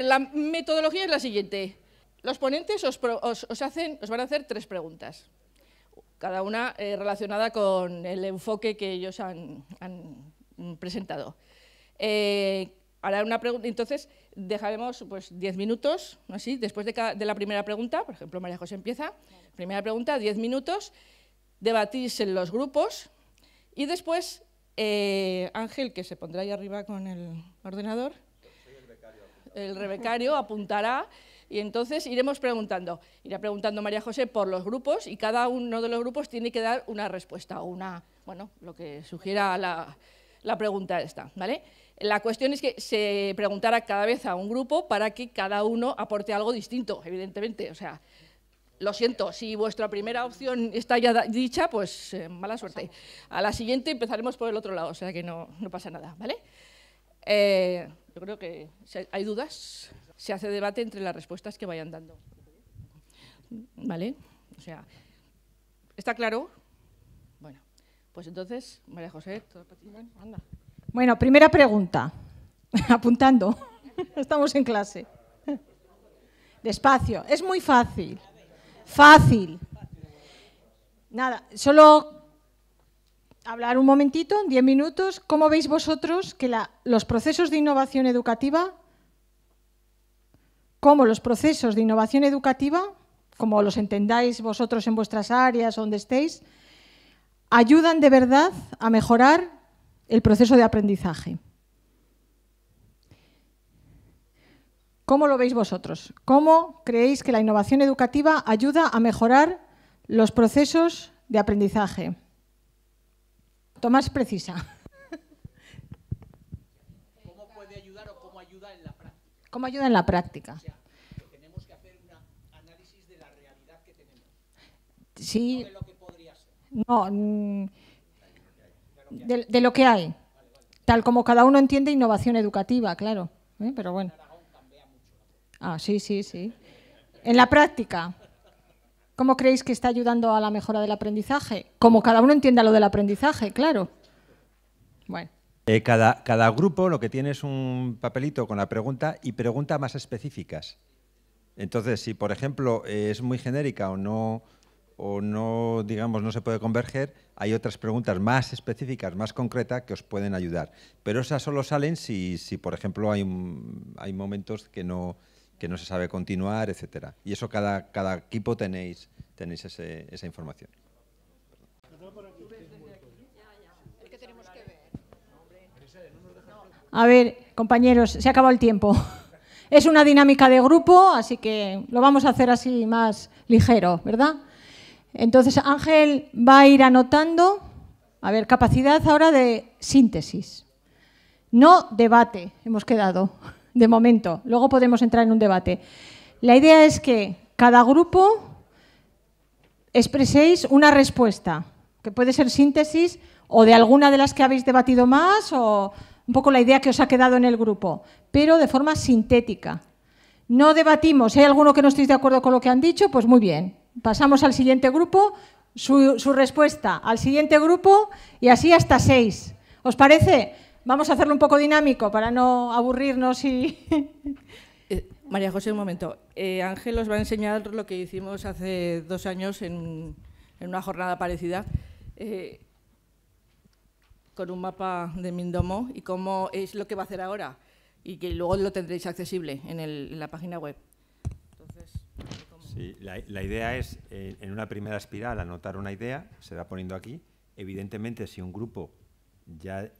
la metodología es la siguiente. Los ponentes os, hacen, os van a hacer tres preguntas, cada una eh, relacionada con el enfoque que ellos han, presentado. Eh, una entonces dejaremos pues minutos, así, después de, la primera pregunta, por ejemplo, María José empieza, primera pregunta, diez minutos, debatís en los grupos y después eh, Ángel, que se pondrá ahí arriba con el ordenador, el rebecario apuntará y entonces iremos preguntando. Irá preguntando María José por los grupos y cada uno de los grupos tiene que dar una respuesta, una, bueno, lo que sugiera la, pregunta esta, ¿vale? La cuestión es que se preguntara cada vez a un grupo para que cada uno aporte algo distinto, evidentemente, o sea, lo siento, si vuestra primera opción está ya dicha, pues eh, mala suerte. A la siguiente empezaremos por el otro lado, o sea que no, pasa nada, ¿vale? Eh, yo creo que si hay dudas, se hace debate entre las respuestas que vayan dando. ¿Vale? O sea, ¿está claro? Bueno, pues entonces, María José, todo anda. Bueno, primera pregunta. Apuntando. Estamos en clase. Despacio. Es muy fácil. Fácil. Nada, solo hablar un momentito, diez 10 minutos, cómo veis vosotros que los procesos de innovación educativa, cómo los procesos de innovación educativa, como los entendáis vosotros en vuestras áreas, donde estéis, ayudan de verdad a mejorar el proceso de aprendizaje. ¿Cómo lo veis vosotros? ¿Cómo creéis que la innovación educativa ayuda a mejorar los procesos de aprendizaje? Tomás precisa. ¿Cómo puede ayudar o cómo ayuda en la práctica? ¿Cómo ayuda en la práctica? tenemos que hacer un análisis de la realidad que tenemos. Sí. No de lo que podría ser. No, mm, de, lo que hay. Tal como cada uno entiende innovación educativa, claro. ¿eh? Pero bueno. Ah, sí, sí, sí. En la práctica. ¿Cómo creéis que está ayudando a la mejora del aprendizaje? Como cada uno entienda lo del aprendizaje, claro. Bueno. Eh, cada, cada, grupo lo que tiene es un papelito con la pregunta y preguntas más específicas. Entonces, si por ejemplo eh, es muy genérica o no, o no, digamos, no se puede converger, hay otras preguntas más específicas, más concretas, que os pueden ayudar. Pero esas solo salen si, si por ejemplo, hay, hay momentos que no, que no se sabe continuar, etcétera. Y eso cada, cada equipo tenéis, tenéis esa información. A ver, compañeros, se acabó el tiempo. Es una dinámica de grupo, así que lo vamos a hacer así más ligero, ¿verdad? Entonces Ángel va a ir anotando, a ver, capacidad ahora de síntesis, no debate, hemos quedado de momento. Luego podemos entrar en un debate. La idea es que cada grupo expreséis una respuesta, que puede ser síntesis o de alguna de las que habéis debatido más o un poco la idea que os ha quedado en el grupo, pero de forma sintética. No debatimos, si hay alguno que no estéis de acuerdo con lo que han dicho, pues muy bien. Pasamos al siguiente grupo, su respuesta al siguiente grupo y así hasta seis. ¿Os parece? Vamos a hacerlo un poco dinámico para no aburrirnos y... Eh, María José, un momento. Eh, Ángel os va a enseñar lo que hicimos hace dos años en, una jornada parecida eh, con un mapa de Mindomo y cómo es lo que va a hacer ahora y que luego lo tendréis accesible en, la página web. sí, la, idea es, en una primera espiral, anotar una idea, se va poniendo aquí. Evidentemente, si un grupo ya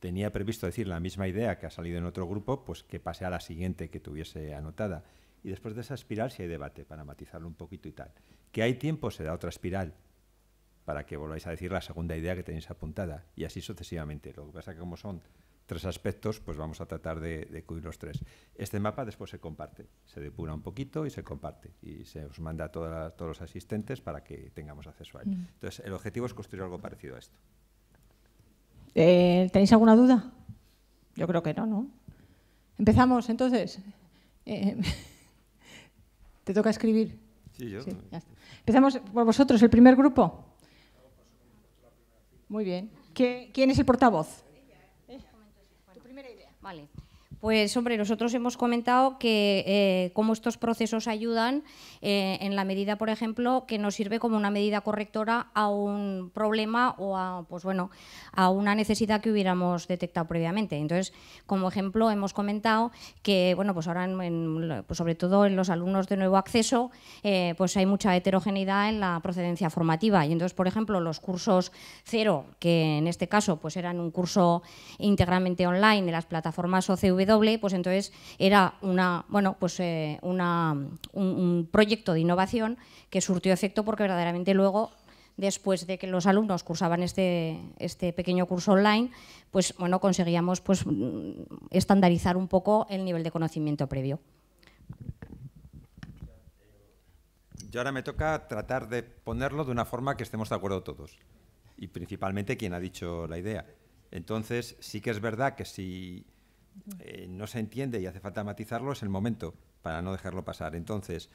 tenía previsto decir la misma idea que ha salido en otro grupo, pues que pase a la siguiente que tuviese anotada. Y después de esa espiral si hay debate, para matizarlo un poquito y tal. Que hay tiempo, se da otra espiral, para que volváis a decir la segunda idea que tenéis apuntada, y así sucesivamente. Lo que pasa es que como son tres aspectos, pues vamos a tratar de, cubrir los tres. Este mapa después se comparte, se depura un poquito y se comparte, y se os manda a todos los asistentes para que tengamos acceso a él. Mm. Entonces, el objetivo es construir algo parecido a esto. Eh, ¿Tenéis alguna duda? Yo creo que no, ¿no? Empezamos entonces. Eh, te toca escribir. Sí, yo. Empezamos por vosotros, el primer grupo. Muy bien. ¿Quién es el portavoz? Tu primera idea. Vale. Pues hombre, nosotros hemos comentado que eh, cómo estos procesos ayudan eh, en la medida, por ejemplo, que nos sirve como una medida correctora a un problema o a, pues bueno, a una necesidad que hubiéramos detectado previamente. Entonces, como ejemplo, hemos comentado que, bueno, pues ahora, pues sobre todo en los alumnos de nuevo acceso, eh, pues hay mucha heterogeneidad en la procedencia formativa. Y entonces, por ejemplo, los cursos cero, que en este caso pues eran un curso íntegramente online de las plataformas OCW, doble, pues entonces era una, bueno, pues, eh, una, un, proyecto de innovación que surtió efecto porque verdaderamente luego después de que los alumnos cursaban este, este pequeño curso online, pues bueno, conseguíamos pues, mm, estandarizar un poco el nivel de conocimiento previo. Yo ahora me toca tratar de ponerlo de una forma que estemos de acuerdo todos, y principalmente quien ha dicho la idea. Entonces, sí que es verdad que si eh, no se entiende y hace falta matizarlo, es el momento para no dejarlo pasar. Entonces,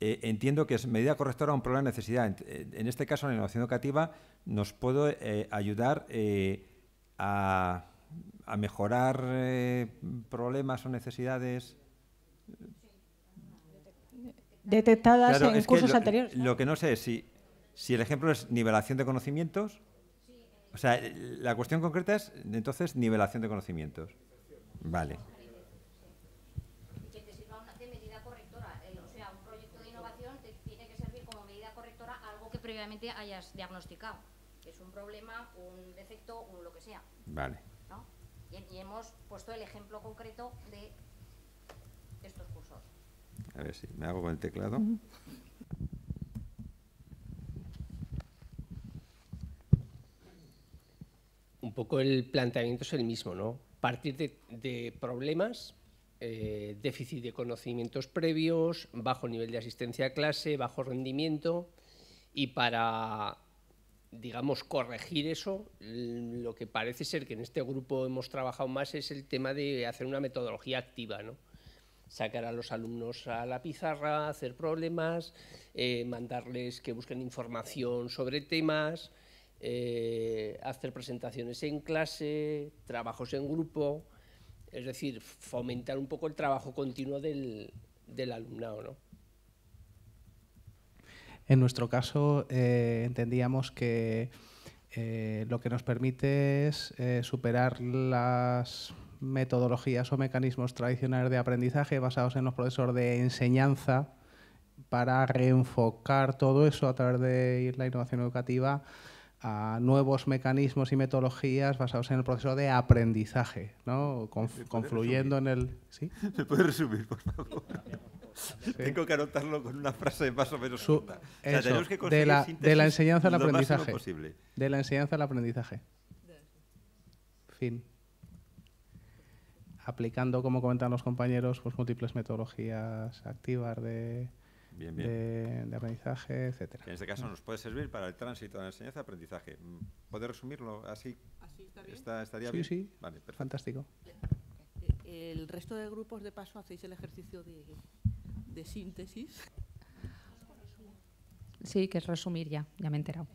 eh, entiendo que es medida correctora a un problema de necesidad. Eh, en, este caso, la innovación educativa, nos puede ayudar a, mejorar problemas o necesidades detectadas en cursos anteriores. Lo que no sé es si, si el ejemplo es nivelación de conocimientos. O sea, la cuestión concreta es entonces nivelación de conocimientos. Vale. Que te sirva de medida correctora. Eh, o sea, un proyecto de innovación te tiene que servir como medida correctora algo que previamente hayas diagnosticado, que es un problema, un defecto o lo que sea. Vale. Y hemos puesto el ejemplo concreto de estos cursos. A ver si me hago con el teclado. Un poco el planteamiento es el mismo, ¿no? A partir de, problemas, eh, déficit de conocimientos previos, bajo nivel de asistencia a clase, bajo rendimiento y para, digamos, corregir eso, lo que parece ser que en este grupo hemos trabajado más es el tema de hacer una metodología activa, ¿no? sacar a los alumnos a la pizarra, hacer problemas, eh, mandarles que busquen información sobre temas, eh, hacer presentaciones en clase, trabajos en grupo, es decir, fomentar un poco el trabajo continuo del, del alumnado. ¿no? En nuestro caso, eh, entendíamos que eh, lo que nos permite es superar las metodologías o mecanismos tradicionales de aprendizaje basados en los procesos de enseñanza para reenfocar todo eso a través de la innovación educativa a nuevos mecanismos y metodologías basados en el proceso de aprendizaje, ¿no? confluyendo en el... ¿Sí? ¿Me puede resumir, por favor? Tengo que anotarlo con una frase más o menos de, la, de la enseñanza al aprendizaje. De la enseñanza al aprendizaje. Fin. Aplicando, como comentan los compañeros, pues múltiples metodologías activas de, bien, De, aprendizaje, etcétera. En este caso nos puede servir para el tránsito de la enseñanza-aprendizaje. Mm, ¿Puede resumirlo así? ¿Así ¿Estaría bien? Sí, sí. Vale, Fantástico. Eh, el resto de grupos de paso hacéis el ejercicio de, síntesis. Sí, que es resumir ya, ya me he enterado.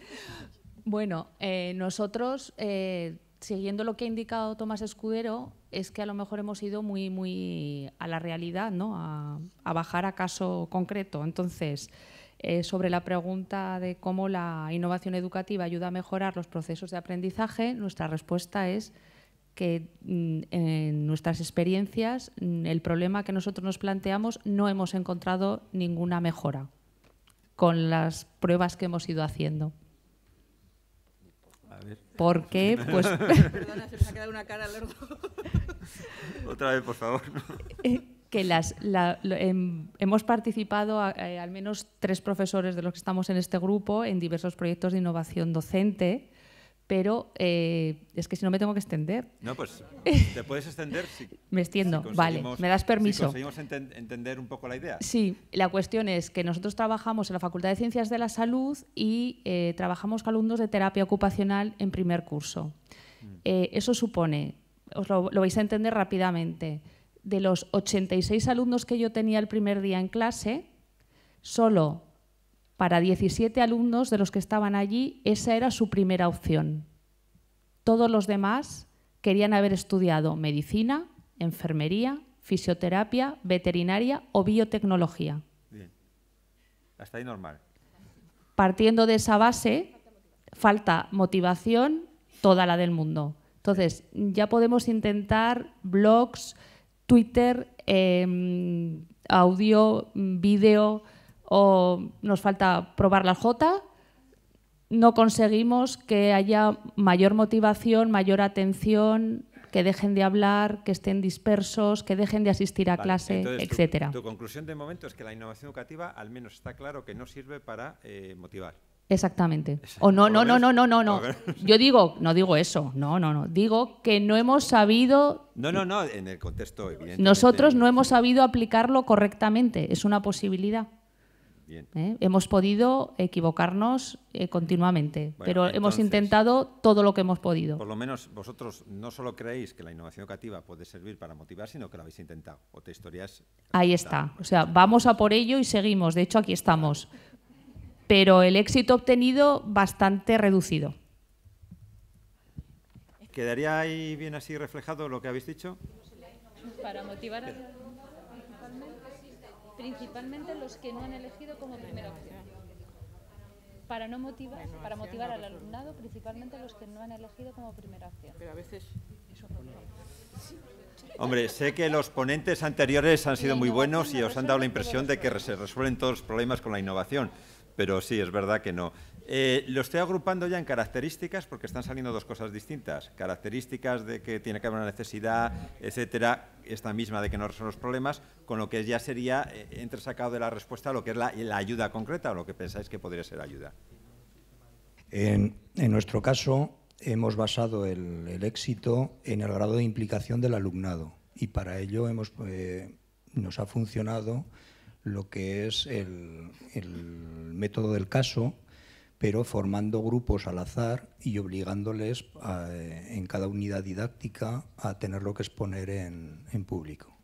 bueno, eh, nosotros eh, siguiendo lo que ha indicado Tomás Escudero, es que a lo mejor hemos ido muy, muy a la realidad, ¿no? a, bajar a caso concreto. Entonces, eh, sobre la pregunta de cómo la innovación educativa ayuda a mejorar los procesos de aprendizaje, nuestra respuesta es que mm, en nuestras experiencias mm, el problema que nosotros nos planteamos no hemos encontrado ninguna mejora con las pruebas que hemos ido haciendo. ¿Por qué? Pues... Perdona, se me ha quedado una cara largo. Otra vez, por favor. Eh, que las, em, hemos participado eh, al menos tres profesores de los que estamos en este grupo en diversos proyectos de innovación docente pero eh, es que si no me tengo que extender. No, pues te puedes extender si... me extiendo, vale, me das permiso. conseguimos entender un poco la idea. Sí, la cuestión es que nosotros trabajamos en la Facultad de Ciencias de la Salud y eh, trabajamos con alumnos de terapia ocupacional en primer curso. Mm. Eh, eso supone, os lo, lo vais a entender rápidamente, de los 86 alumnos que yo tenía el primer día en clase, solo para 17 alumnos de los que estaban allí, esa era su primera opción. Todos los demás querían haber estudiado medicina, enfermería, fisioterapia, veterinaria o biotecnología. Bien. Hasta ahí normal. Partiendo de esa base, falta motivación, toda la del mundo. Entonces, ya podemos intentar blogs, Twitter, em, audio, mm, vídeo o nos falta probar la J, no conseguimos que haya mayor motivación, mayor atención, que dejen de hablar, que estén dispersos, que dejen de asistir a clase, etcétera. Tu, conclusión de momento es que la innovación educativa al menos está claro que no sirve para eh, motivar. Exactamente. O no, no, no, no, no, no, no. Yo digo, no digo eso, no, no, no. Digo que no hemos sabido. No, no, no, en el contexto, Nosotros no hemos sabido aplicarlo correctamente. Es una posibilidad. Bien. ¿Eh? Hemos podido equivocarnos eh, continuamente, pero hemos intentado todo lo que hemos podido. Por lo menos vosotros no solo creéis que la innovación educativa puede servir para motivar, sino que lo habéis intentado. o te historias Ahí está. O sea, vamos a por ello y seguimos. De hecho, aquí estamos. Pero el éxito obtenido bastante reducido. ¿Quedaría ahí bien así reflejado lo que habéis dicho? Para motivar a principalmente los que no han elegido como primera opción. Para no motivar, al pues, alumnado, principalmente los que no han elegido como primera opción. Pero a veces eso Hombre, sé que los ponentes anteriores han sido muy buenos y os han dado la impresión de que se resuelven todos los problemas con la innovación pero sí, es verdad que no. Eh, lo estoy agrupando ya en características porque están saliendo dos cosas distintas. Características de que tiene que haber una necesidad, etcétera, esta misma de que no son los problemas, con lo que ya sería eh, entre entresacado de la respuesta lo que es la, ayuda concreta o lo que pensáis que podría ser ayuda. En, nuestro caso, hemos basado el, éxito en el grado de implicación del alumnado y para ello eh, nos ha funcionado lo que es el, método del caso, pero formando grupos al azar y obligándoles eh, en cada unidad didáctica a tener lo que exponer en, en público,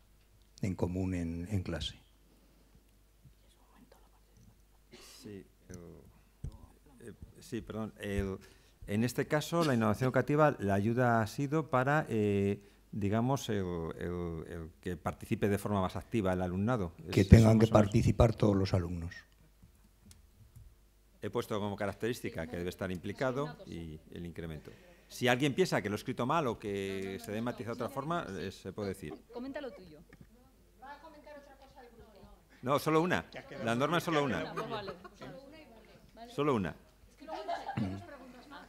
en común en, clase. Sí, eh, perdón. en este caso, la innovación educativa, la ayuda ha sido para... Eh, digamos, el, que participe de forma más activa el alumnado. Que tengan que participar todos los alumnos. He puesto como característica que debe estar implicado pues y el incremento. Si alguien piensa que lo he escrito mal o que se debe matizar de otra forma, eh, se puede decir. Coméntalo tuyo. No, solo una. La norma es solo una. Pues solo una.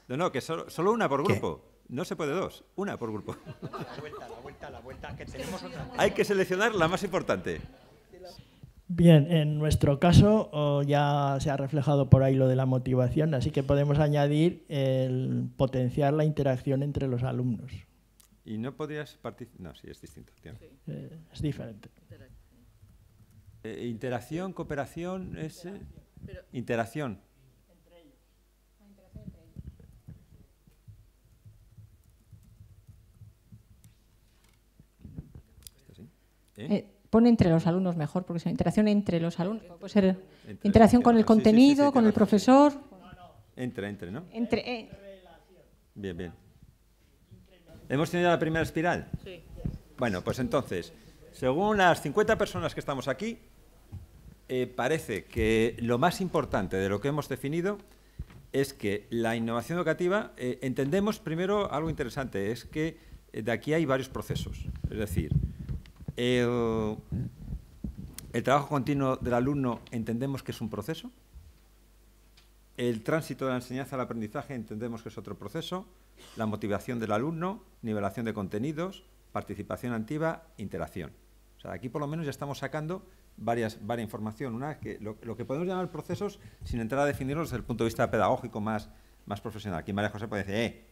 No, no, que solo, solo una por grupo. No se puede dos, una por grupo. La vuelta, la vuelta, la vuelta, que tenemos otra. Hay que seleccionar la más importante. Bien, en nuestro caso ya se ha reflejado por ahí lo de la motivación, así que podemos añadir el potenciar la interacción entre los alumnos. ¿Y no podrías participar? No, sí, es distinto. Eh, es diferente. Eh, interacción, cooperación, es... interacción. Eh, pone entre los alumnos mejor, porque es interacción entre los alumnos. Puede ser interacción con el contenido, con el profesor. Entre, entre, ¿no? Entre. Eh. Bien, bien. ¿Hemos tenido la primera espiral? Sí. Bueno, pues entonces, según las 50 personas que estamos aquí, eh, parece que lo más importante de lo que hemos definido es que la innovación educativa, entendemos primero algo interesante, es que de aquí hay varios procesos. Es decir, el trabajo continuo del alumno entendemos que es un proceso. El tránsito de la enseñanza al aprendizaje entendemos que es otro proceso. La motivación del alumno, nivelación de contenidos, participación activa, interacción. O sea, aquí por lo menos ya estamos sacando varias, varias información. Una que lo, lo que podemos llamar procesos sin entrar a definirlos desde el punto de vista pedagógico más, más profesional. Aquí María José puede decir, eh,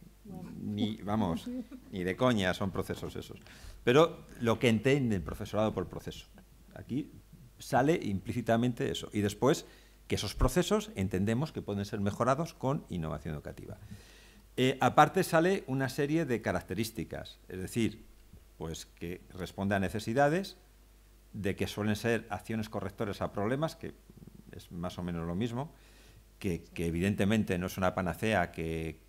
ni, vamos, ni de coña son procesos esos. Pero lo que entiende el profesorado por proceso. Aquí sale implícitamente eso. Y después, que esos procesos entendemos que pueden ser mejorados con innovación educativa. Eh, aparte sale una serie de características, es decir, pues que responde a necesidades, de que suelen ser acciones correctoras a problemas, que es más o menos lo mismo, que, evidentemente no es una panacea que,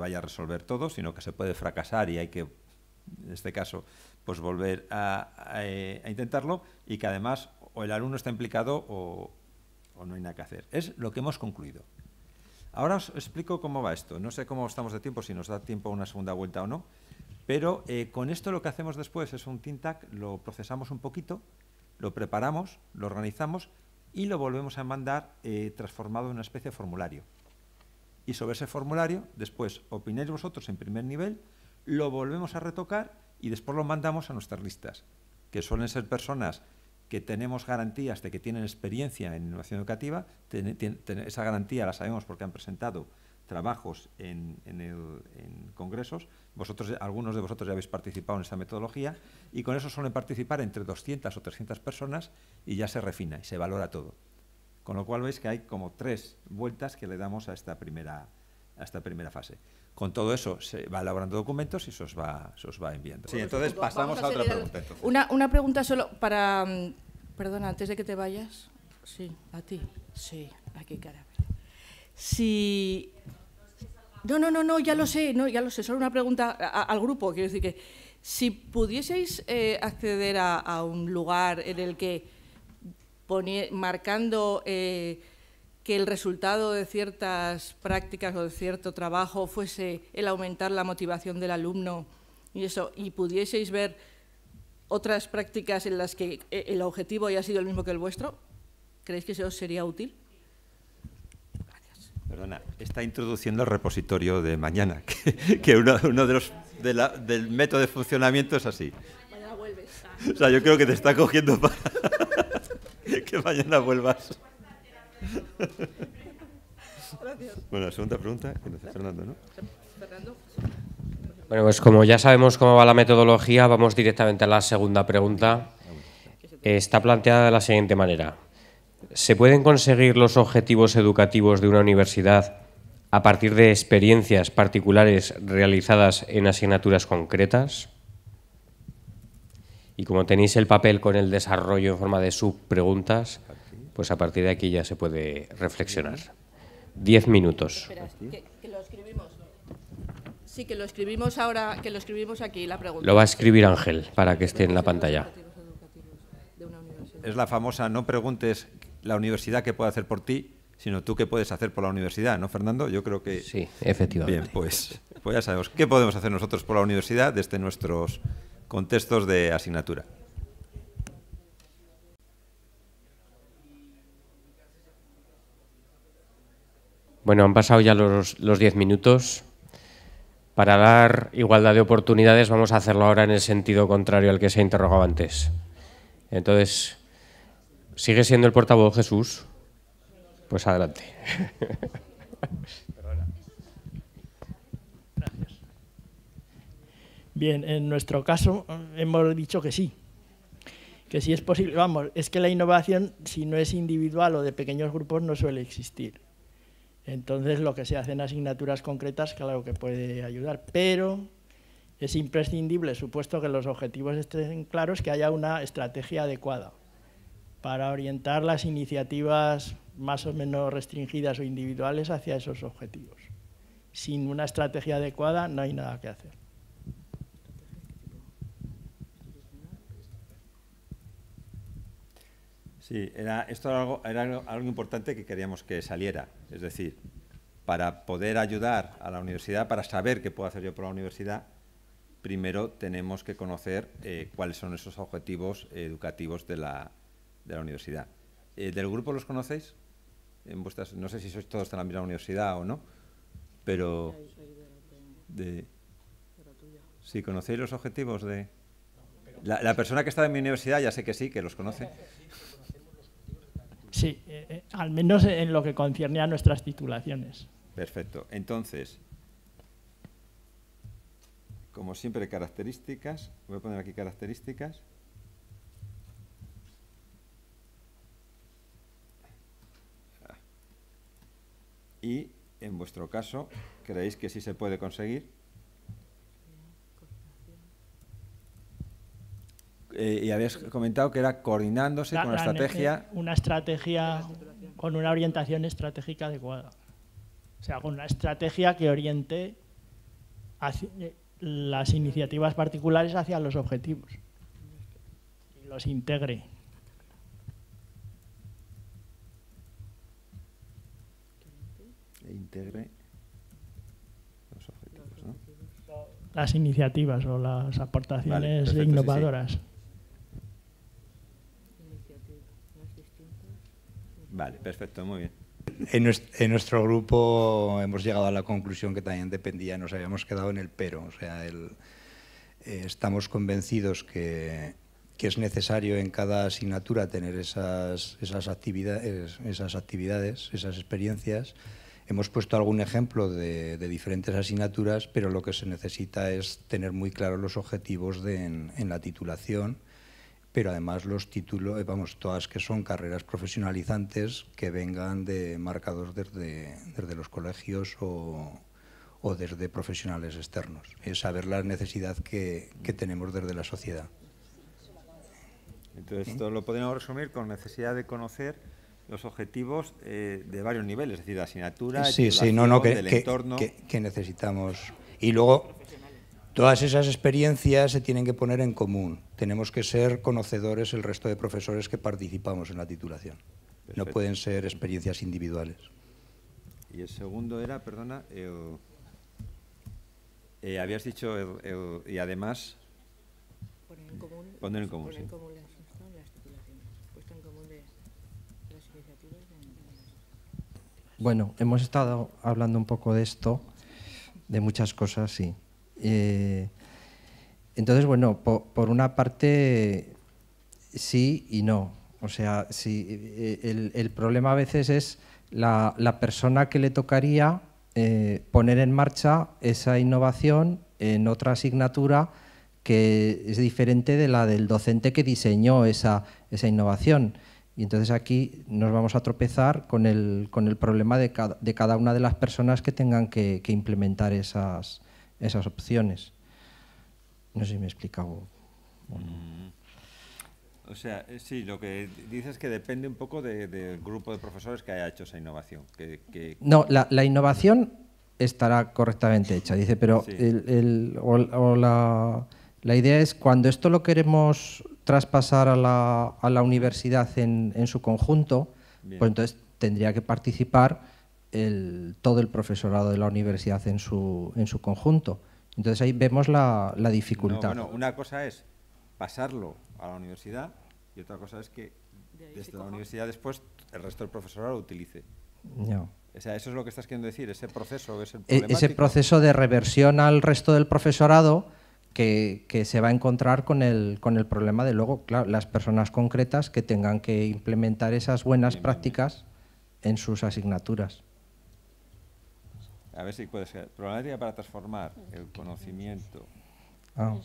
vaya a resolver todo, sino que se puede fracasar y hay que, en este caso, pues volver a, eh, intentarlo y que además o el alumno está implicado o, no hay nada que hacer. Es lo que hemos concluido. Ahora os explico cómo va esto. No sé cómo estamos de tiempo, si nos da tiempo a una segunda vuelta o no, pero eh, con esto lo que hacemos después es un tintac, lo procesamos un poquito, lo preparamos, lo organizamos y lo volvemos a mandar eh, transformado en una especie de formulario. Y sobre ese formulario, después opinéis vosotros en primer nivel, lo volvemos a retocar y después lo mandamos a nuestras listas, que suelen ser personas que tenemos garantías de que tienen experiencia en innovación educativa, esa garantía la sabemos porque han presentado trabajos en, congresos. Vosotros, algunos de vosotros ya habéis participado en esta metodología y con eso suelen participar entre 200 o 300 personas y ya se refina y se valora todo. Con lo cual veis que hay como tres vueltas que le damos a esta primera, a esta primera fase. Con todo eso se va elaborando documentos y se os va, va enviando. Sí, entonces pasamos a, otra pregunta. Una, una pregunta solo para... Mm, perdona, antes de que te vayas. Sí, a ti. Sí, aquí cara. Si no, no, no, no, ya lo sé, no, ya lo sé. Solo una pregunta al grupo. Quiero decir que si pudieseis eh, acceder a, un lugar en el que marcando eh, que el resultado de ciertas prácticas o de cierto trabajo fuese el aumentar la motivación del alumno y eso, y pudieseis ver otras prácticas en las que eh, el objetivo haya sido el mismo que el vuestro, ¿creéis que eso sería útil? está introduciendo el repositorio de mañana, que, uno, de los del método de funcionamiento es así. Mañana vuelves. O sea, yo creo que te está cogiendo para que mañana vuelvas. Bueno, la segunda pregunta Bueno, pues como ya sabemos cómo va la metodología, vamos directamente a la segunda pregunta. Ah, está planteada de la siguiente manera. ¿Se pueden conseguir los objetivos educativos de una universidad a partir de experiencias particulares realizadas en asignaturas concretas? Y como tenéis el papel con el desarrollo en forma de subpreguntas, pues a partir de aquí ya se puede reflexionar. Diez minutos. Sí, que lo escribimos ahora, que lo escribimos aquí, la pregunta. Lo va a escribir Ángel para que esté en la pantalla. Es la famosa no preguntes la universidad que puede hacer por ti, sino tú que puedes hacer por la universidad, ¿no, Fernando? Yo creo que... Sí, efectivamente. Bien, pues, pues ya sabemos qué podemos hacer nosotros por la universidad desde nuestros contextos de asignatura. Bueno, han pasado ya los diez minutos. Para dar igualdad de oportunidades vamos a hacerlo ahora en el sentido contrario al que se ha interrogado antes. Entonces, ¿Sigue siendo el portavoz Jesús? Pues adelante. Bien, en nuestro caso hemos dicho que sí, que sí es posible. Vamos, es que la innovación, si no es individual o de pequeños grupos, no suele existir. Entonces, lo que se hace en asignaturas concretas, claro que puede ayudar, pero es imprescindible, supuesto que los objetivos estén claros, que haya una estrategia adecuada para orientar las iniciativas más o menos restringidas o individuales hacia esos objetivos. Sin una estrategia adecuada no hay nada que hacer. Sí, era, esto era algo, importante que queríamos que saliera. Es decir, para poder ayudar a la universidad, para saber qué puedo hacer yo por la universidad, primero tenemos que conocer eh, cuáles son esos objetivos educativos de la universidad de la universidad. Eh, ¿Del grupo los conocéis? En vuestras, no sé si sois todos de la misma universidad o no, pero... si sí, ¿conocéis los objetivos de...? La, persona que está en mi universidad ya sé que sí, que los conoce. Sí, eh, eh, al menos en lo que concierne a nuestras titulaciones. Perfecto. Entonces, como siempre, características. Voy a poner aquí características. nuestro caso, ¿creéis que sí se puede conseguir? Eh, y habéis comentado que era coordinándose con la eh, estrategia. Una estrategia con una orientación estratégica adecuada. O sea, con una estrategia que oriente eh, las iniciativas particulares hacia los objetivos y los integre. las iniciativas o las aportaciones innovadoras. Vale, perfecto, muy bien. En, nuestro grupo hemos llegado a la conclusión que también dependía, nos habíamos quedado en el pero. O sea, eh, estamos convencidos que, es necesario en cada asignatura tener esas, esas, actividades, esas actividades, esas experiencias Hemos puesto algún ejemplo de, diferentes asignaturas, pero lo que se necesita es tener muy claros los objetivos en, la titulación, pero además los títulos, eh, vamos, todas que son carreras profesionalizantes que vengan de marcados desde, los colegios o, desde profesionales externos. Es saber la necesidad que, tenemos desde la sociedad. Entonces, esto lo podríamos resumir con necesidad de conocer los objetivos eh, de varios niveles, es decir, de asignatura, sí, sí, no, no, que, entorno. Que, necesitamos. Y luego, todas esas experiencias se tienen que poner en común. Tenemos que ser conocedores el resto de profesores que participamos en la titulación. No pueden ser experiencias individuales. Y el segundo era, perdona, eh, habías dicho, y además... en común. poner en común Bueno, hemos estado hablando un poco de esto, de muchas cosas, sí. Eh, entonces, bueno, por, una parte, sí y no. O sea, sí, eh, el, problema a veces es la, persona que le tocaría eh, poner en marcha esa innovación en otra asignatura que es diferente de la del docente que diseñó esa, esa innovación. Y entonces aquí nos vamos a tropezar con el, con el problema de cada, de cada, una de las personas que tengan que, implementar esas, esas, opciones. No sé si me he explicado. O mm. sea, eh, sí, lo que dices es que depende un poco del grupo de profesores que haya hecho esa innovación. No, la, innovación estará correctamente hecha, dice, pero el, la, la idea es cuando esto lo queremos traspasar a la, a la universidad en, en, su conjunto, pues entonces tendría que participar el, todo el profesorado de la universidad en su, en su conjunto. Entonces ahí vemos la, la dificultad. No, bueno, una cosa es pasarlo a la universidad y otra cosa es que desde la universidad después el resto del profesorado lo utilice. O sea, eso es lo que estás queriendo decir, ese proceso es el Ese e, proceso de reversión al resto del profesorado que, se va a encontrar con el, con el problema de luego, claro, las personas concretas que tengan que implementar esas buenas prácticas en sus asignaturas. A ver si puede ser. Problemática para transformar el conocimiento ah.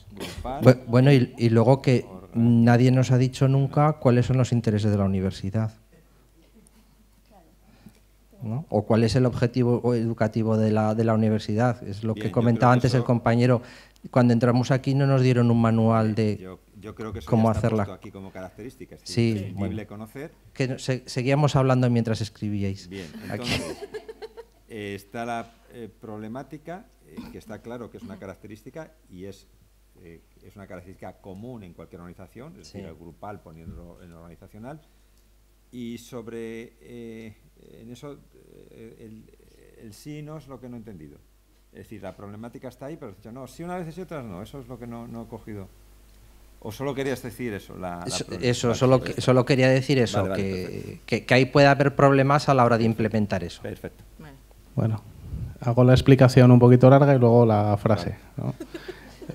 Bueno, y, luego que nadie nos ha dicho nunca cuáles son los intereses de la universidad. o cuál es el objetivo educativo de la, de la universidad. Es lo que comentaba antes el compañero, cuando entramos aquí no nos dieron un manual de yo, yo creo que eso cómo ya aquí como características. Sí, conocer. Que seguíamos hablando mientras escribíais. Bien, entonces eh, está la eh, problemática, eh, que está claro que es una característica y es, es una característica común en cualquier organización, es decir, grupal poniéndolo en organizacional. Y sobre en eso, el, el sí y no es lo que no he entendido. Es decir, la problemática está ahí, pero yo no, si una vez y otras no, eso es lo que no, no he cogido. ¿O solo querías decir eso? La, eso, solo, solo quería decir eso, que, que, que, ahí puede haber problemas a la hora de implementar eso. Perfecto. Bueno, hago la explicación un poquito larga y luego la frase.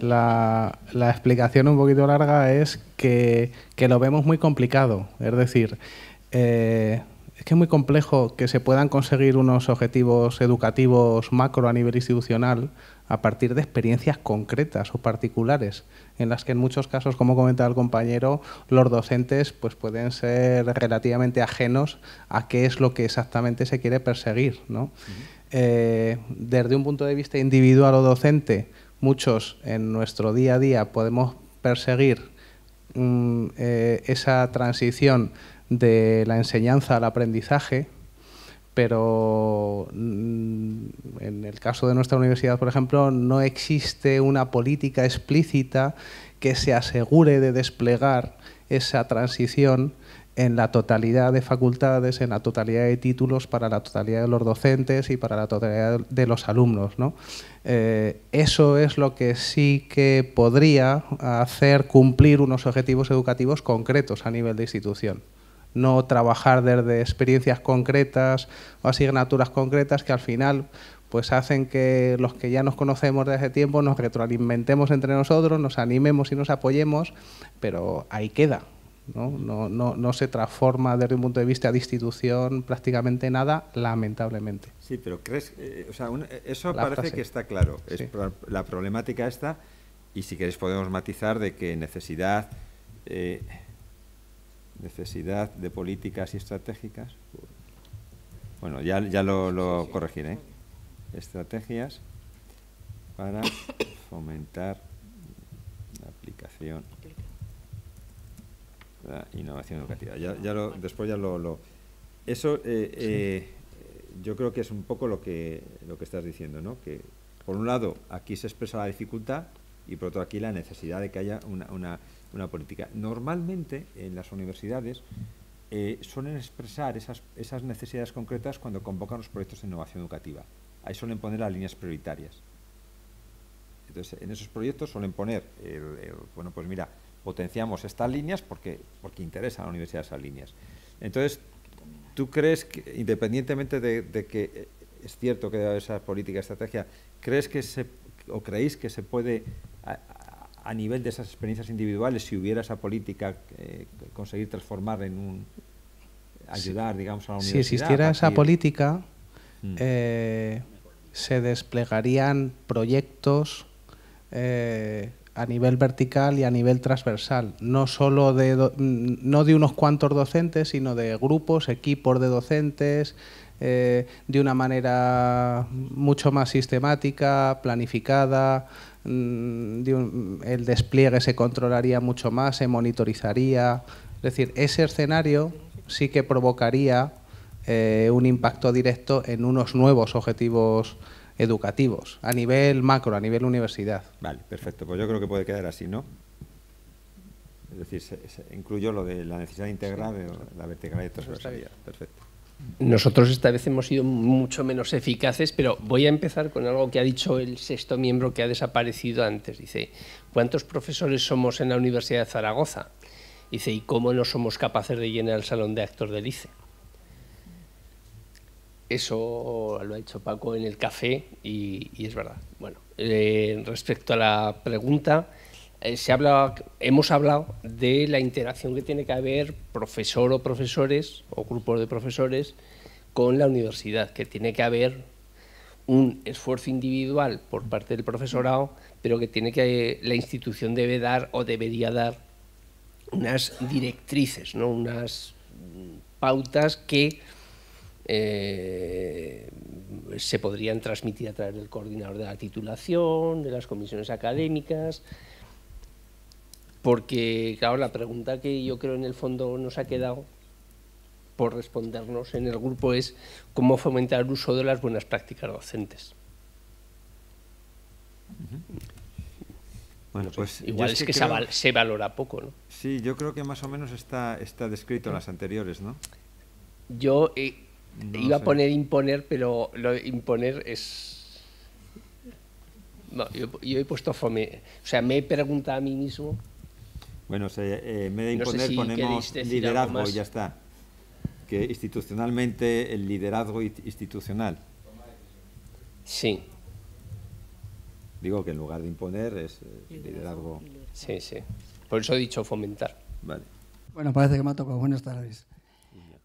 La, explicación un poquito larga es que, lo vemos muy complicado. Es decir, eh, es que es muy complejo que se puedan conseguir unos objetivos educativos macro a nivel institucional a partir de experiencias concretas o particulares, en las que en muchos casos, como comentaba el compañero, los docentes pues, pueden ser relativamente ajenos a qué es lo que exactamente se quiere perseguir. Eh, desde un punto de vista individual o docente, muchos en nuestro día a día podemos perseguir mm, eh, esa transición de la enseñanza al aprendizaje, pero mm, en el caso de nuestra universidad, por ejemplo, no existe una política explícita que se asegure de desplegar esa transición en la totalidad de facultades, en la totalidad de títulos para la totalidad de los docentes y para la totalidad de los alumnos. Eh, eso es lo que sí que podría hacer cumplir unos objetivos educativos concretos a nivel de institución no trabajar desde experiencias concretas o asignaturas concretas que al final pues hacen que los que ya nos conocemos desde hace tiempo nos retroalimentemos entre nosotros, nos animemos y nos apoyemos, pero ahí queda. No, no, no, no se transforma desde un punto de vista de institución prácticamente nada, lamentablemente. Sí, pero crees, eh, o sea, eh, eso parece que está claro. la problemática está, y si queréis podemos matizar de que necesidad, eh, necesidad de políticas y estratégicas. Bueno, ya, ya lo, corregiré. Estrategias para fomentar la aplicación la innovación educativa. Ya, después ya lo... eso eh, eh, eh, yo creo que es un poco lo que, lo que estás diciendo, ¿no? Que por un lado aquí se expresa la dificultad y por otro aquí la necesidad de que haya una una política. Normalmente en las universidades eh, suelen expresar esas, necesidades concretas cuando convocan los proyectos de innovación educativa. Ahí suelen poner las líneas prioritarias. Entonces, en esos proyectos suelen poner, bueno, pues mira, potenciamos estas líneas porque, porque interesa a la universidad esas líneas. Entonces, ¿tú crees que, independientemente de, que eh, es cierto que debe haber esa política, estrategia, crees que se, o creéis que se puede a nivel de esas experiencias individuales, si hubiera esa política, eh, conseguir transformar en un... ayudar, digamos, a la universidad. Si existiera esa política, mm. eh, se desplegarían proyectos eh, a nivel vertical y a nivel transversal, no solo de, no de unos cuantos docentes, sino de grupos, equipos de docentes, eh, de una manera mucho más sistemática, planificada, mm, el despliegue se controlaría mucho más, se monitorizaría. Es decir, ese escenario sí que provocaría eh, un impacto directo en unos nuevos objetivos educativos, a nivel macro, a nivel universidad. Vale, perfecto. Pues yo creo que puede quedar así, ¿no? Es decir, se, incluyo lo de la necesidad de integrar la verticalidad y transversalidad. Perfecto. Nosotros esta vez hemos sido mucho menos eficaces, pero voy a empezar con algo que ha dicho el sexto miembro que ha desaparecido antes. Dice, ¿cuántos profesores somos en la Universidad de Zaragoza? Dice, ¿y cómo no somos capaces de llenar el salón de actores del ICE? Eso lo ha dicho Paco en el café y, es verdad. Bueno, eh, respecto a la pregunta, eh, hemos hablado de la interacción que tiene que haber profesor o profesores o grupos de profesores con la universidad, que tiene que haber un esfuerzo individual por parte del profesorado, pero que tiene que la institución debe dar o debería dar unas directrices, unas pautas que eh, se podrían transmitir a través del coordinador de la titulación, de las comisiones académicas, porque, claro, la pregunta que yo creo en el fondo nos ha quedado por respondernos en el grupo es cómo fomentar el uso de las buenas prácticas docentes. Bueno, pues igual es que, se, valora poco, ¿no? Sí, yo creo que más o menos está, está descrito en las anteriores, ¿no? Yo eh, iba a poner imponer, pero lo de imponer es... No, yo, yo he puesto fome... O sea, me he preguntado a mí mismo bueno, se, eh, en vez de imponer ponemos liderazgo y ya está. Que institucionalmente el liderazgo institucional. Sí. Digo que en lugar de imponer es eh, liderazgo. Sí, sí. Por eso he dicho fomentar. Bueno, parece que me ha tocado. Buenas tardes.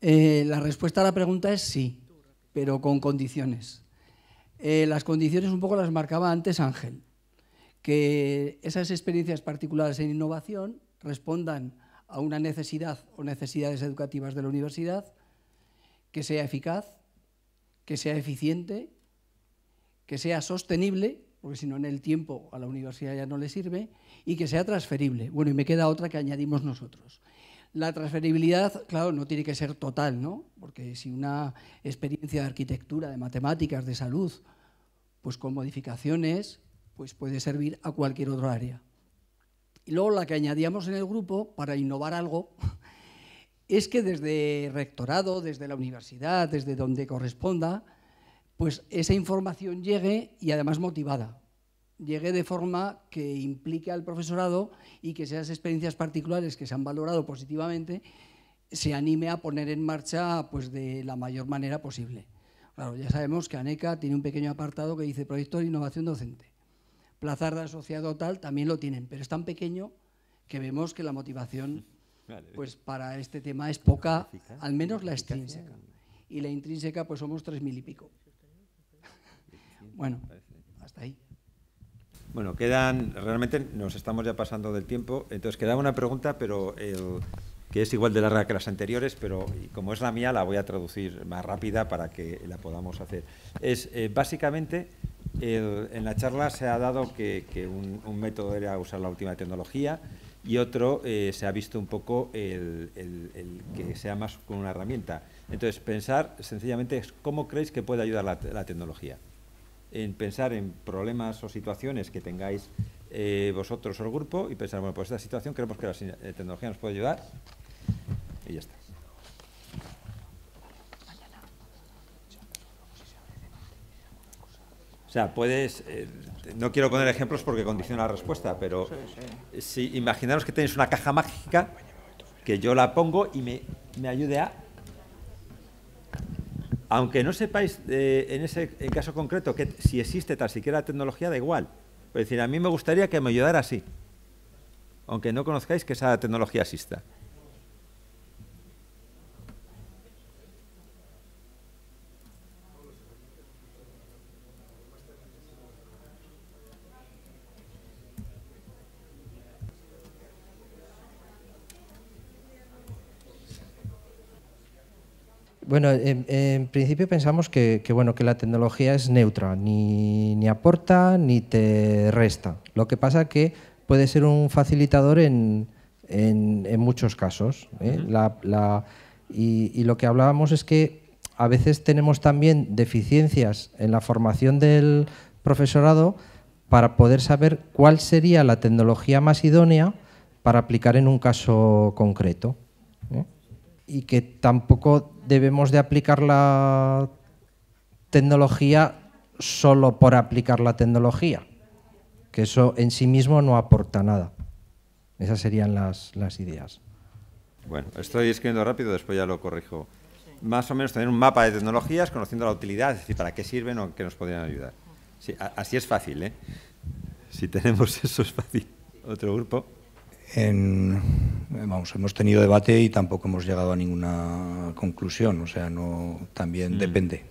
Eh, la respuesta a la pregunta es sí, pero con condiciones. las condiciones un poco las marcaba antes Ángel, que esas experiencias particulares en innovación respondan a una necesidad o necesidades educativas de la universidad, que sea eficaz, que sea eficiente, que sea sostenible, porque si no en el tiempo a la universidad ya no le sirve, y que sea transferible. Bueno, y me queda otra que añadimos nosotros. La transferibilidad, claro, no tiene que ser total, ¿no? Porque si una experiencia de arquitectura, de matemáticas, de salud, pues con modificaciones, pues puede servir a cualquier otro área y luego la que añadíamos en el grupo para innovar algo, es que desde rectorado, desde la universidad, desde donde corresponda, pues esa información llegue y además motivada. Llegue de forma que implique al profesorado y que esas experiencias particulares que se han valorado positivamente se anime a poner en marcha pues, de la mayor manera posible. Claro, ya sabemos que ANECA tiene un pequeño apartado que dice Proyecto de Innovación Docente de asociado tal también lo tienen, pero es tan pequeño que vemos que la motivación pues para este tema es poca, pues al menos la extrínseca. Y la intrínseca pues somos tres mil y pico. bueno, hasta ahí. Bueno, quedan, realmente nos estamos ya pasando del tiempo, entonces queda una pregunta, pero que es igual de larga que las anteriores, pero como es la mía la voy a traducir más rápida para que la podamos hacer. Es eh, básicamente en la charla se ha dado que, un, método era usar la última tecnología y otro eh, se ha visto un poco el, que sea más con una herramienta. Entonces, pensar sencillamente es cómo creéis que puede ayudar la, tecnología. En pensar en problemas o situaciones que tengáis eh, vosotros o el grupo y pensar, bueno, pues esta situación creemos que la eh, tecnología nos puede ayudar y ya está. puedes... Eh, no quiero poner ejemplos porque condiciona la respuesta, pero si imaginaros que tenéis una caja mágica que yo la pongo y me, ayude a... Aunque no sepáis eh, en ese caso concreto que si existe tan siquiera tecnología, da igual. Es decir, a mí me gustaría que me ayudara así, aunque no conozcáis que esa tecnología exista. Bueno, en, principio pensamos que, bueno, que la tecnología es neutra, ni, ni, aporta ni te resta. Lo que pasa que puede ser un facilitador en, muchos casos. ¿eh? y, lo que hablábamos es que a veces tenemos también deficiencias en la formación del profesorado para poder saber cuál sería la tecnología más idónea para aplicar en un caso concreto y que tampoco debemos de aplicar la tecnología solo por aplicar la tecnología, que eso en sí mismo no aporta nada. Esas serían las, las ideas. Bueno, estoy escribiendo rápido, después ya lo corrijo. Más o menos tener un mapa de tecnologías, conociendo la utilidad, es decir, para qué sirven o qué nos podrían ayudar. así es fácil, ¿eh? Si tenemos eso es fácil. Otro grupo vamos, hemos tenido debate y tampoco hemos llegado a ninguna conclusión. O sea, no también mm. depende.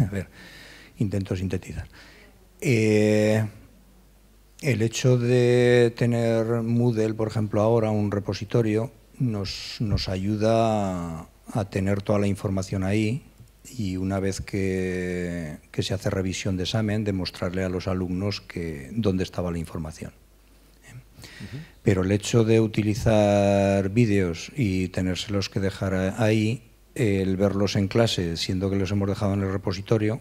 A ver, intento sintetizar. Eh, el hecho de tener Moodle, por ejemplo, ahora un repositorio, nos, ayuda a, tener toda la información ahí y una vez que, que se hace revisión de examen, demostrarle a los alumnos que, dónde estaba la información. Pero el hecho de utilizar vídeos y tenérselos que dejar ahí, el verlos en clase, siendo que los hemos dejado en el repositorio,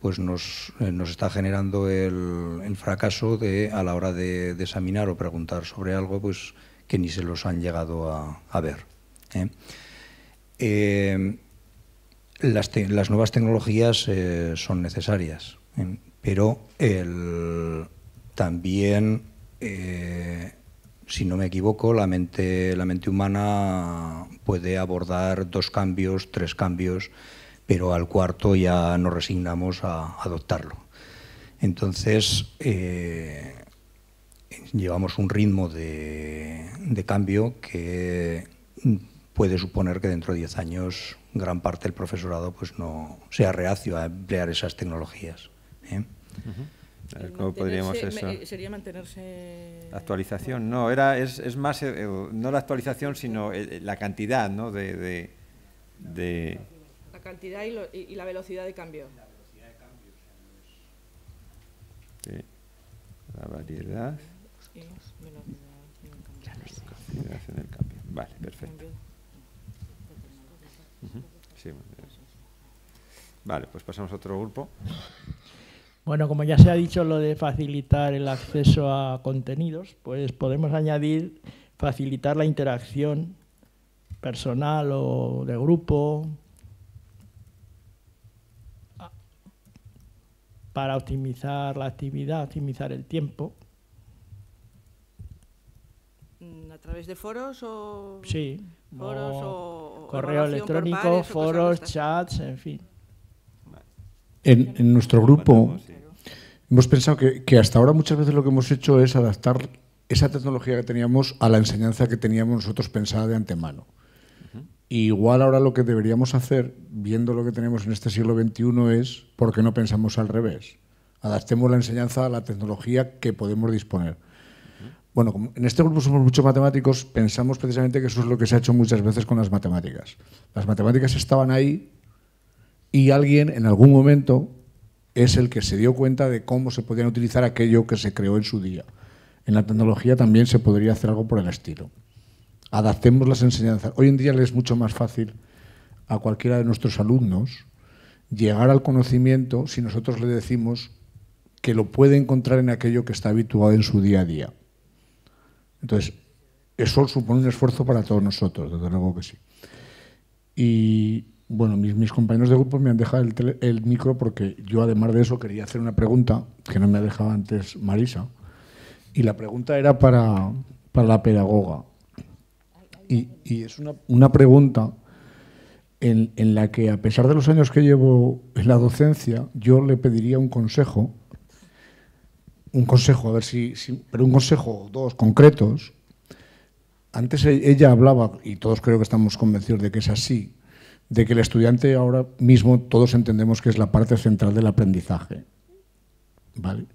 pues nos, eh, está generando el, fracaso de a la hora de, examinar o preguntar sobre algo, pues que ni se los han llegado a, ver. ¿eh? Em, las, nuevas tecnologías eh, son necesarias, pero también si no me equivoco, la mente, la mente humana puede abordar dos cambios, tres cambios, pero al cuarto ya nos resignamos a adoptarlo. Entonces, eh, llevamos un ritmo de, cambio que puede suponer que dentro de diez años gran parte del profesorado pues no sea reacio a emplear esas tecnologías. ¿eh? cómo podríamos eso. Eh, sería mantenerse. Actualización, no, era, es, es más, eh, no la actualización, sino la cantidad, ¿no? De, La cantidad y, lo, y, la velocidad de cambio. La velocidad de cambio. La variedad. Y velocidad en el cambio. En el cambio. Vale, perfecto. vale, pues pasamos a otro grupo. Bueno, como ya se ha dicho lo de facilitar el acceso a contenidos, pues podemos añadir facilitar la interacción personal o de grupo para optimizar la actividad, optimizar el tiempo. Mm, ¿A través de foros o...? Sí, correo electrónico, foros, chats, en fin. en nuestro grupo Hemos pensado que, hasta ahora muchas veces lo que hemos hecho es adaptar esa tecnología que teníamos a la enseñanza que teníamos nosotros pensada de antemano. Igual ahora lo que deberíamos hacer, viendo lo que tenemos en este siglo XXI, es por qué no pensamos al revés. Adaptemos la enseñanza a la tecnología que podemos disponer. Bueno, en este grupo somos muchos matemáticos, pensamos precisamente que eso es lo que se ha hecho muchas veces con las matemáticas. Las matemáticas estaban ahí y alguien en algún momento es el que se dio cuenta de cómo se podían utilizar aquello que se creó en su día. En la tecnología también se podría hacer algo por el estilo. Adaptemos las enseñanzas. Hoy en día le es mucho más fácil a cualquiera de nuestros alumnos llegar al conocimiento si nosotros le decimos que lo puede encontrar en aquello que está habituado en su día a día. Entonces, eso supone un esfuerzo para todos nosotros, desde luego que sí. Y bueno, mis, compañeros de grupo me han dejado el, micro porque yo, además de eso, quería hacer una pregunta que no me ha dejado antes Marisa. Y la pregunta era para, la pedagoga. Y, es una, pregunta en, la que, a pesar de los años que llevo en la docencia, yo le pediría un consejo, un consejo, a ver si, si pero un consejo dos concretos. Antes ella hablaba, y todos creo que estamos convencidos de que es así, de que el estudiante ahora mismo todos entendemos que es la parte central del aprendizaje. ¿Vale?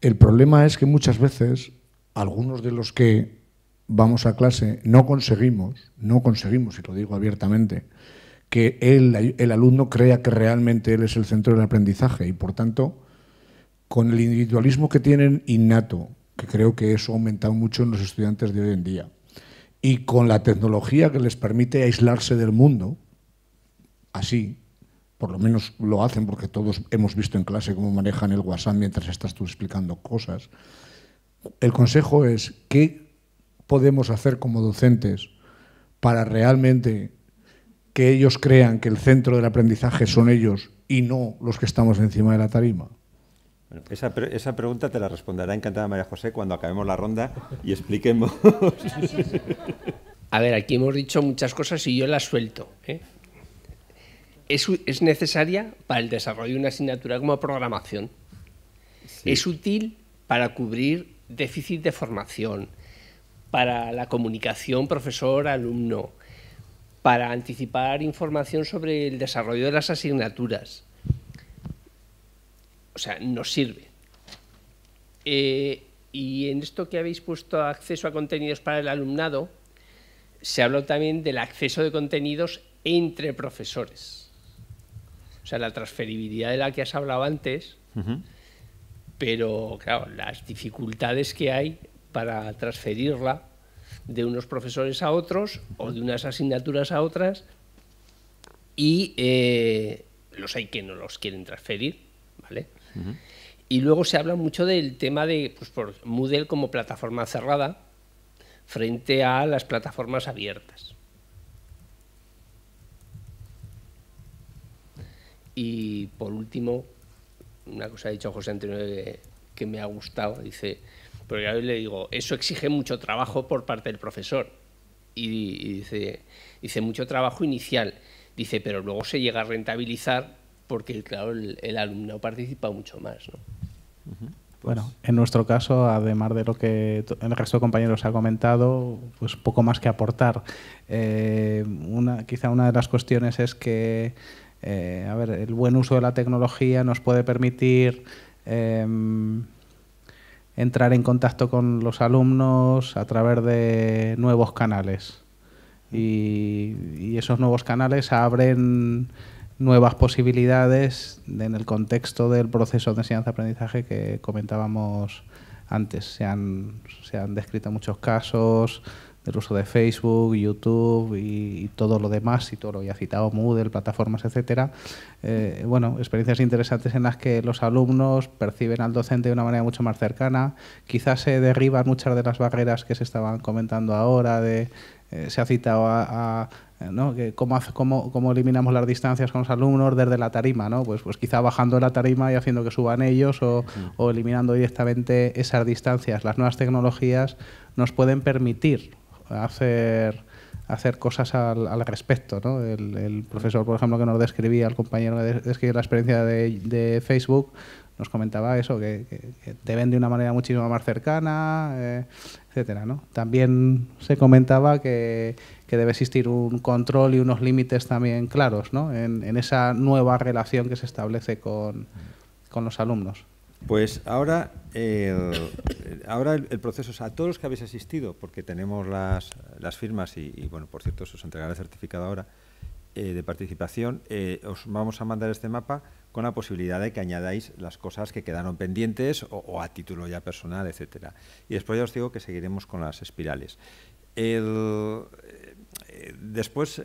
El problema es que muchas veces algunos de los que vamos a clase no conseguimos, no conseguimos, y lo digo abiertamente, que el alumno crea que realmente él es el centro del aprendizaje y por tanto, con el individualismo que tienen innato, que creo que eso ha aumentado mucho en los estudiantes de hoy en día, y con la tecnología que les permite aislarse del mundo, así, por lo menos lo hacen porque todos hemos visto en clase cómo manejan el WhatsApp mientras estás tú explicando cosas. El consejo es qué podemos hacer como docentes para realmente que ellos crean que el centro del aprendizaje son ellos y no los que estamos encima de la tarima. esa, pregunta te la responderá encantada María José cuando acabemos la ronda y expliquemos. A ver, aquí hemos dicho muchas cosas y yo las suelto. ¿eh? es, necesaria para el desarrollo de una asignatura como programación. Es útil para cubrir déficit de formación, para la comunicación profesor-alumno, para anticipar información sobre el desarrollo de las asignaturas. O sea, nos sirve. Eh, y en esto que habéis puesto acceso a contenidos para el alumnado, se habló también del acceso de contenidos entre profesores o sea, la transferibilidad de la que has hablado antes, pero claro, las dificultades que hay para transferirla de unos profesores a otros o de unas asignaturas a otras y eh, los hay que no los quieren transferir, ¿vale? Y luego se habla mucho del tema de pues, por Moodle como plataforma cerrada frente a las plataformas abiertas. Y por último, una cosa ha dicho José Antonio que, me ha gustado, dice, pero yo le digo, eso exige mucho trabajo por parte del profesor. Y, dice, dice, mucho trabajo inicial. Dice, pero luego se llega a rentabilizar porque, claro, el, alumno participa mucho más. Pues bueno, en nuestro caso, además de lo que el resto de compañeros ha comentado, pues poco más que aportar. Eh, una, quizá una de las cuestiones es que eh, ver, el buen uso de la tecnología nos puede permitir em, entrar en contacto con los alumnos a través de nuevos canales. Y, esos nuevos canales abren nuevas posibilidades en el contexto del proceso de enseñanza-aprendizaje que comentábamos antes. Se han, se han descrito muchos casos, el uso de Facebook, YouTube y, todo lo demás, y todo lo ya citado, Moodle, plataformas, etcétera. Eh, bueno, experiencias interesantes en las que los alumnos perciben al docente de una manera mucho más cercana. Quizás se derriban muchas de las barreras que se estaban comentando ahora, de eh, se ha citado a, ¿no? ¿Cómo, cómo, eliminamos las distancias con los alumnos desde la tarima, ¿no? Pues, pues quizá bajando la tarima y haciendo que suban ellos o, o eliminando directamente esas distancias. Las nuevas tecnologías nos pueden permitir hacer, hacer cosas al, respecto. ¿no? El, profesor, por ejemplo, que nos describía, el compañero que describía la experiencia de, Facebook, nos comentaba eso, que, que, te de una manera muchísimo más cercana, etc. Eh, etcétera. ¿no? También se comentaba que, debe existir un control y unos límites también claros ¿no? en, en, esa nueva relación que se establece con los alumnos. Pues ahora, eh, el, ahora el, proceso es a todos los que habéis asistido, porque tenemos las, las firmas y, bueno, por cierto, se os entregará el certificado ahora eh, de participación. Eh, os vamos a mandar este mapa con la posibilidad de que añadáis las cosas que quedaron pendientes o, a título ya personal, etcétera. Y después ya os digo que seguiremos con las espirales. El, después eh,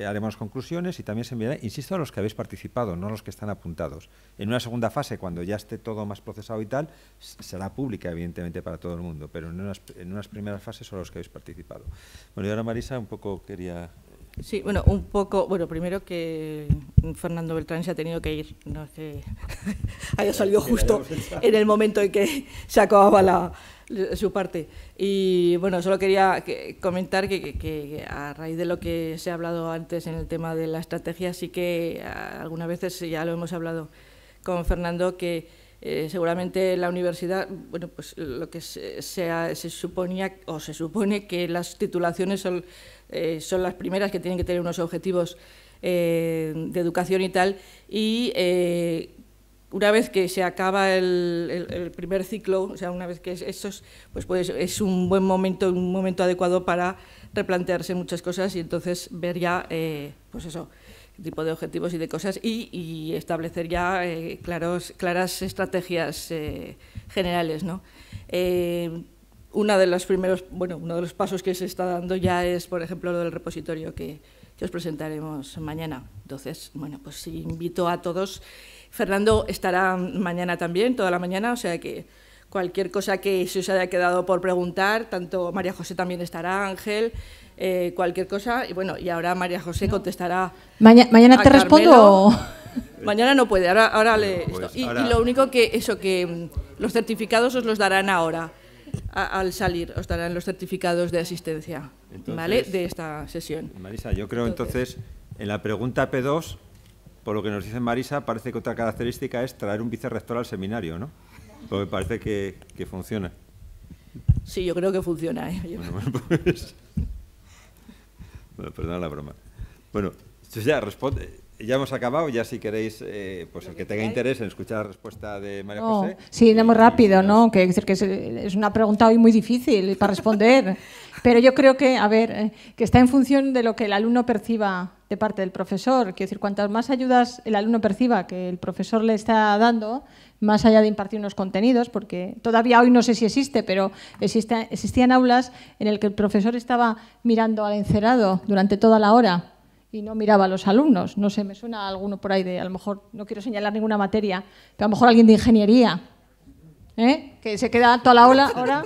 eh, haremos conclusiones y también se enviará, insisto, a los que habéis participado, no a los que están apuntados. En una segunda fase, cuando ya esté todo más procesado y tal, será pública, evidentemente, para todo el mundo, pero en unas, primeras fases son los que habéis participado. Bueno, y ahora Marisa un poco quería Sí, bueno, un poco, bueno, primero que Fernando Beltrán se ha tenido que ir, no es que haya salido justo en el momento en que se acababa la, su parte. Y bueno, solo quería comentar que, a raíz de lo que se ha hablado antes en el tema de la estrategia, sí que algunas veces ya lo hemos hablado con Fernando, que eh, seguramente la universidad, bueno, pues lo que se, se, suponía o se supone que las titulaciones son eh, son las primeras que tienen que tener unos objetivos eh, de educación y tal, y eh, una vez que se acaba el, primer ciclo, o sea, una vez que es, eso pues, pues, es un buen momento, un momento adecuado para replantearse muchas cosas y entonces ver ya, pues eso, tipo de objetivos y de cosas y, establecer ya claros, claras estrategias generales, ¿no? una de las primeros, bueno, uno de los pasos que se está dando ya es, por ejemplo, lo del repositorio que, os presentaremos mañana. Entonces, bueno, pues invito a todos. Fernando estará mañana también, toda la mañana, o sea que cualquier cosa que se os haya quedado por preguntar, tanto María José también estará, Ángel, eh, cualquier cosa. Y bueno, y ahora María José contestará. mañana te respondo. Mañana no puede, ahora, ahora le. y, y lo único que, eso, que mm, los certificados os los darán ahora al salir os darán los certificados de asistencia ¿vale? de esta sesión. Marisa, yo creo entonces, en la pregunta P2, por lo que nos dice Marisa, parece que otra característica es traer un vicerrector al seminario, ¿no? Porque parece que, funciona. Sí, yo creo que funciona. ¿eh? Bueno, pues, la broma. Bueno, ya responde ya hemos acabado, ya si queréis, eh, pues el que tenga interés en escuchar la respuesta de María José. Sí, muy rápido, ¿no? Que, que es una pregunta hoy muy difícil para responder, pero yo creo que, a ver, eh, que está en función de lo que el alumno perciba de parte del profesor. Quiero decir, cuantas más ayudas el alumno perciba que el profesor le está dando, más allá de impartir unos contenidos, porque todavía hoy no sé si existe, pero existían aulas en el que el profesor estaba mirando al encerado durante toda la hora y no miraba a los alumnos. No sé, me suena a alguno por ahí de, a lo mejor, no quiero señalar ninguna materia, pero a lo mejor alguien de ingeniería, ¿eh? que se queda toda la ola ahora.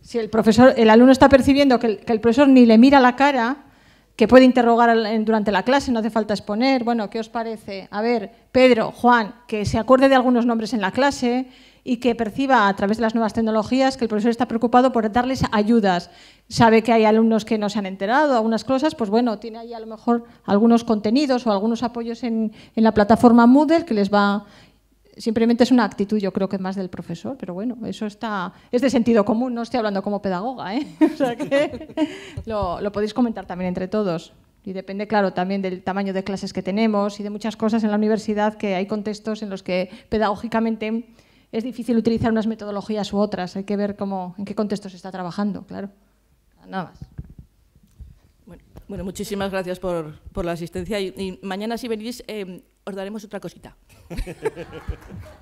Si el profesor, el alumno está percibiendo que el, que el profesor ni le mira la cara, que puede interrogar durante la clase, no hace falta exponer. Bueno, ¿qué os parece? A ver, Pedro, Juan, que se acuerde de algunos nombres en la clase, y que perciba a través de las nuevas tecnologías que el profesor está preocupado por darles ayudas. Sabe que hay alumnos que no se han enterado, algunas cosas, pues bueno, tiene ahí a lo mejor algunos contenidos o algunos apoyos en, en la plataforma Moodle que les va... Simplemente es una actitud, yo creo que más del profesor, pero bueno, eso está es de sentido común, no estoy hablando como pedagoga, ¿eh? o sea que lo, lo podéis comentar también entre todos. Y depende, claro, también del tamaño de clases que tenemos y de muchas cosas en la universidad que hay contextos en los que pedagógicamente es difícil utilizar unas metodologías u otras, hay que ver cómo, en qué contexto se está trabajando, claro. Nada más. Bueno, muchísimas gracias por, por la asistencia y, mañana si venís eh, os daremos otra cosita.